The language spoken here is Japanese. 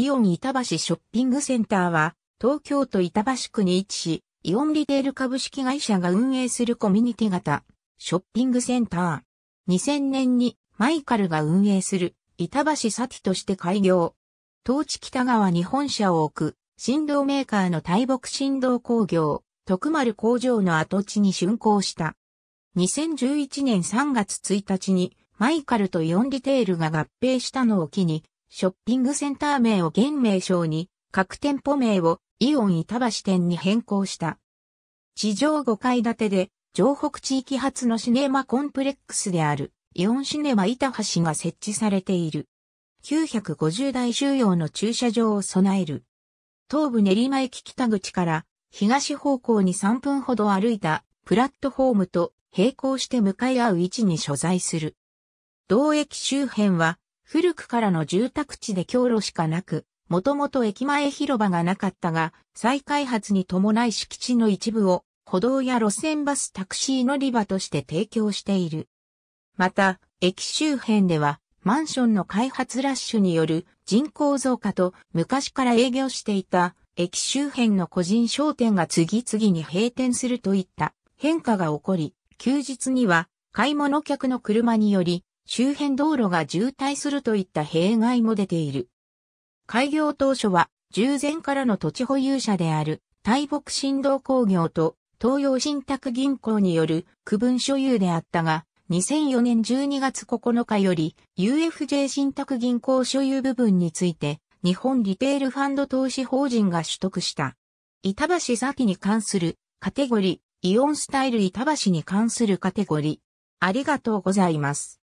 イオン板橋ショッピングセンターは、東京都板橋区に位置し、イオンリテール株式会社が運営するコミュニティ型、ショッピングセンター。2000年にマイカルが運営する、板橋サティとして開業。当地北側に本社を置く、振動メーカーの大木振動工業、徳丸工場の跡地に竣工した。2011年3月1日に、マイカルとイオンリテールが合併したのを機に、ショッピングセンター名を現名称に、各店舗名をイオン板橋店に変更した。地上5階建てで、城北地域発のシネマコンプレックスである、イオンシネマ板橋が設置されている。950台収容の駐車場を備える。東武練馬駅北口から東方向に3分ほど歩いたプラットフォームと並行して向かい合う位置に所在する。同駅周辺は古くからの住宅地で京路しかなく、もともと駅前広場がなかったが、再開発に伴い敷地の一部を歩道や路線バスタクシー乗り場として提供している。また、駅周辺では、マンションの開発ラッシュによる人口増加と昔から営業していた駅周辺の個人商店が次々に閉店するといった変化が起こり、休日には買い物客の車により周辺道路が渋滞するといった弊害も出ている。開業当初は、従前からの土地保有者である、大木振動工業と東洋信託銀行による区分所有であったが、2004年12月9日より UFJ 信託銀行所有部分について日本リテールファンド投資法人が取得した。板橋崎に関するカテゴリー、イオンスタイル板橋に関するカテゴリー。ありがとうございます。